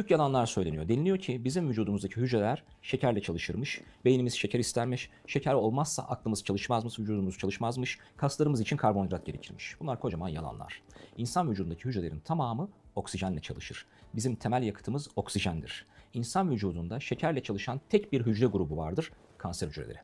büyük yalanlar söyleniyor. Deniliyor ki bizim vücudumuzdaki hücreler şekerle çalışırmış, beynimiz şeker istermiş, şeker olmazsa aklımız çalışmazmış, vücudumuz çalışmazmış, kaslarımız için karbonhidrat gerekirmiş. Bunlar kocaman yalanlar. İnsan vücudundaki hücrelerin tamamı oksijenle çalışır. Bizim temel yakıtımız oksijendir. İnsan vücudunda şekerle çalışan tek bir hücre grubu vardır, kanser hücreleri.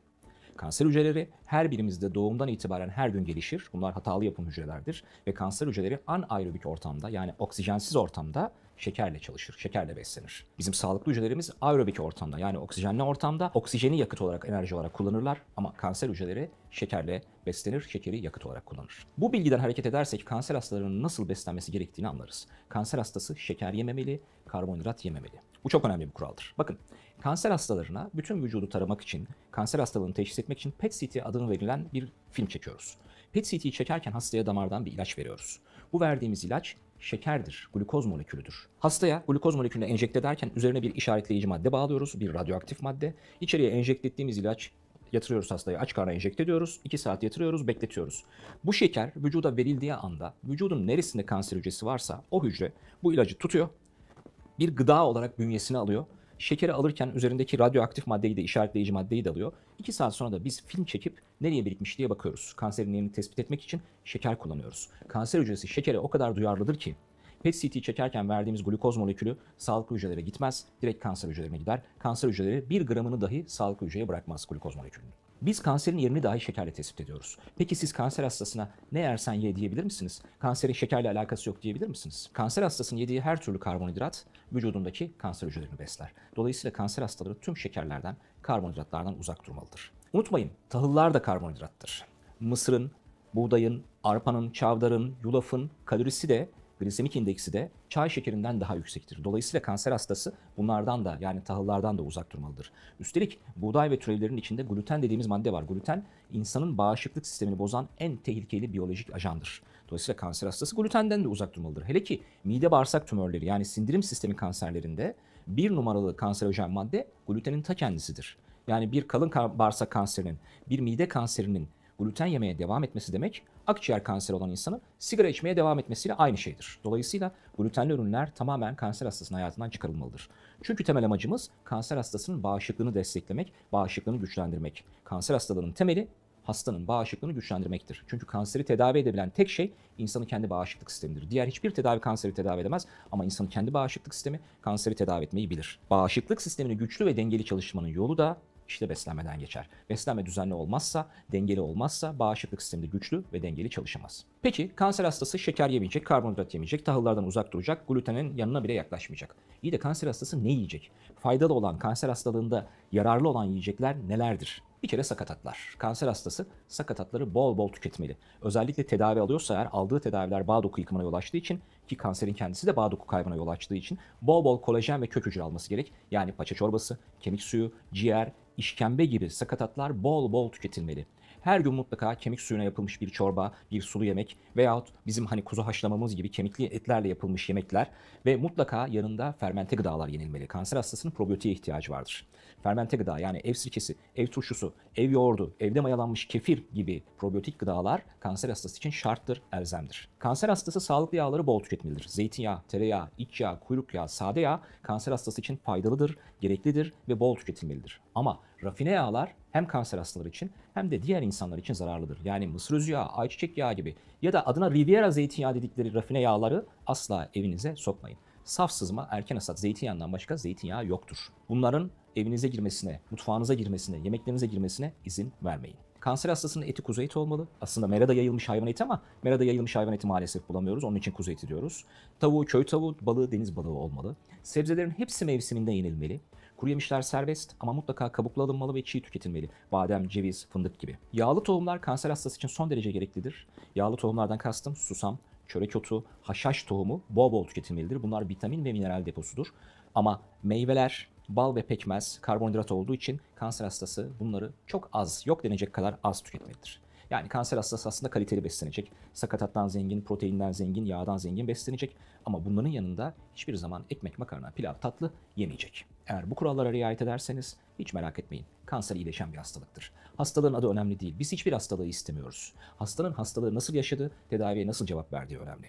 Kanser hücreleri her birimizde doğumdan itibaren her gün gelişir. Bunlar hatalı yapım hücrelerdir ve kanser hücreleri anaerobik ortamda yani oksijensiz ortamda şekerle çalışır, şekerle beslenir. Bizim sağlıklı hücrelerimiz aerobik ortamda yani oksijenli ortamda oksijeni yakıt olarak enerji olarak kullanırlar ama kanser hücreleri şekerle beslenir, şekeri yakıt olarak kullanır. Bu bilgiden hareket edersek kanser hastalarının nasıl beslenmesi gerektiğini anlarız. Kanser hastası şeker yememeli, karbonhidrat yememeli. Bu çok önemli bir kuraldır. Bakın kanser hastalarına bütün vücudu taramak için, kanser hastalığını teşhis etmek için PET CT adını verilen bir film çekiyoruz. PET CT'yi çekerken hastaya damardan bir ilaç veriyoruz. Bu verdiğimiz ilaç şekerdir, glukoz molekülüdür. Hastaya glukoz molekülünü enjekte ederken üzerine bir işaretleyici madde bağlıyoruz, bir radyoaktif madde. İçeriye enjekte ettiğimiz ilaç yatırıyoruz hastayı aç karnına enjekte ediyoruz. 2 saat yatırıyoruz, bekletiyoruz. Bu şeker vücuda verildiği anda vücudun neresinde kanser hücresi varsa o hücre bu ilacı tutuyor. Bir gıda olarak bünyesine alıyor Şekeri alırken üzerindeki radyoaktif maddeyi de işaretleyici maddeyi de alıyor. 2 saat sonra da biz film çekip nereye birikmiş diye bakıyoruz. Kanserin yerini tespit etmek için şeker kullanıyoruz. Kanser hücresi şekere o kadar duyarlıdır ki PET-CT çekerken verdiğimiz glukoz molekülü sağlıklı hücrelere gitmez, direkt kanser hücrelerine gider. Kanser hücreleri bir gramını dahi sağlıklı hücreye bırakmaz glukoz molekülünü. Biz kanserin yerini dahi şekerle tespit ediyoruz. Peki siz kanser hastasına ne yersen ye diyebilir misiniz? Kanserin şekerle alakası yok diyebilir misiniz? Kanser hastasının yediği her türlü karbonhidrat vücudundaki kanser hücrelerini besler. Dolayısıyla kanser hastaları tüm şekerlerden, karbonhidratlardan uzak durmalıdır. Unutmayın, tahıllar da karbonhidrattır. Mısırın, buğdayın, arpanın, çavdarın, yulafın kalorisi de glisemik indeksi de çay şekerinden daha yüksektir. Dolayısıyla kanser hastası bunlardan da yani tahıllardan da uzak durmalıdır. Üstelik buğday ve türevlerin içinde gluten dediğimiz madde var. Gluten insanın bağışıklık sistemini bozan en tehlikeli biyolojik ajandır. Dolayısıyla kanser hastası glutenden de uzak durmalıdır. Hele ki mide bağırsak tümörleri yani sindirim sistemi kanserlerinde bir numaralı kanserojen madde glutenin ta kendisidir. Yani bir kalın bağırsak kanserinin, bir mide kanserinin gluten yemeye devam etmesi demek akciğer kanseri olan insanın sigara içmeye devam etmesiyle aynı şeydir. Dolayısıyla glutenli ürünler tamamen kanser hastasının hayatından çıkarılmalıdır. Çünkü temel amacımız kanser hastasının bağışıklığını desteklemek, bağışıklığını güçlendirmek. Kanser hastalığının temeli hastanın bağışıklığını güçlendirmektir. Çünkü kanseri tedavi edebilen tek şey insanın kendi bağışıklık sistemidir. Diğer hiçbir tedavi kanseri tedavi edemez ama insanın kendi bağışıklık sistemi kanseri tedavi etmeyi bilir. Bağışıklık sistemini güçlü ve dengeli çalışmanın yolu da işte beslenmeden geçer. Beslenme düzenli olmazsa, dengeli olmazsa bağışıklık sistemi güçlü ve dengeli çalışamaz. Peki kanser hastası şeker yemeyecek, karbonhidrat yemeyecek, tahıllardan uzak duracak, glutenin yanına bile yaklaşmayacak. İyi de kanser hastası ne yiyecek? Faydalı olan kanser hastalığında yararlı olan yiyecekler nelerdir? Bir kere sakatatlar. Kanser hastası sakatatları bol bol tüketmeli. Özellikle tedavi alıyorsa eğer aldığı tedaviler bağ doku yıkımına yol açtığı için ki kanserin kendisi de bağ doku kaybına yol açtığı için bol bol kolajen ve kök hücre alması gerek. Yani paça çorbası, kemik suyu, ciğer, işkembe gibi sakatatlar bol bol tüketilmeli. Her gün mutlaka kemik suyuna yapılmış bir çorba, bir sulu yemek veyahut bizim hani kuzu haşlamamız gibi kemikli etlerle yapılmış yemekler ve mutlaka yanında fermente gıdalar yenilmeli. Kanser hastasının probiyotiğe ihtiyacı vardır. Fermente gıda yani ev sirkesi, ev turşusu, ev yoğurdu, evde mayalanmış kefir gibi probiyotik gıdalar kanser hastası için şarttır, elzemdir. Kanser hastası sağlıklı yağları bol tüketmelidir. Zeytinyağı, tereyağı, iç yağ, kuyruk yağı, sade yağ kanser hastası için faydalıdır gereklidir ve bol tüketilmelidir. Ama rafine yağlar hem kanser hastaları için hem de diğer insanlar için zararlıdır. Yani mısır özü yağı, ayçiçek yağı gibi ya da adına Riviera zeytinyağı dedikleri rafine yağları asla evinize sokmayın. Saf sızma, erken hasat zeytinyağından başka zeytinyağı yoktur. Bunların evinize girmesine, mutfağınıza girmesine, yemeklerinize girmesine izin vermeyin. Kanser hastasının eti kuzu eti olmalı. Aslında merada yayılmış hayvan eti ama merada yayılmış hayvan eti maalesef bulamıyoruz. Onun için kuzu eti diyoruz. Tavuğu köy tavuğu, balığı deniz balığı olmalı. Sebzelerin hepsi mevsiminde yenilmeli. Kuru yemişler serbest ama mutlaka kabuklu alınmalı ve çiğ tüketilmeli. Badem, ceviz, fındık gibi. Yağlı tohumlar kanser hastası için son derece gereklidir. Yağlı tohumlardan kastım susam, çörek otu, haşhaş tohumu bol bol tüketilmelidir. Bunlar vitamin ve mineral deposudur. Ama meyveler, bal ve pekmez karbonhidrat olduğu için kanser hastası bunları çok az, yok denecek kadar az tüketmelidir. Yani kanser hastası aslında kaliteli beslenecek. Sakatattan zengin, proteinden zengin, yağdan zengin beslenecek. Ama bunların yanında hiçbir zaman ekmek, makarna, pilav, tatlı yemeyecek. Eğer bu kurallara riayet ederseniz hiç merak etmeyin. Kanser iyileşen bir hastalıktır. Hastalığın adı önemli değil. Biz hiçbir hastalığı istemiyoruz. Hastanın hastalığı nasıl yaşadı, tedaviye nasıl cevap verdiği önemli.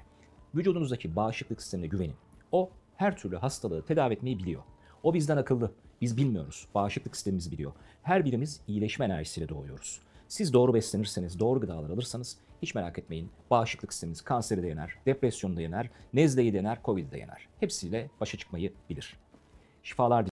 Vücudunuzdaki bağışıklık sistemine güvenin. O her türlü hastalığı tedavi etmeyi biliyor. O bizden akıllı. Biz bilmiyoruz. Bağışıklık sistemimiz biliyor. Her birimiz iyileşme enerjisiyle doğuyoruz. Siz doğru beslenirseniz, doğru gıdalar alırsanız hiç merak etmeyin. Bağışıklık sisteminiz kanseri de yener, depresyonu da yener, nezleyi de yener, covid'i de yener. Hepsiyle başa çıkmayı bilir. Şifalar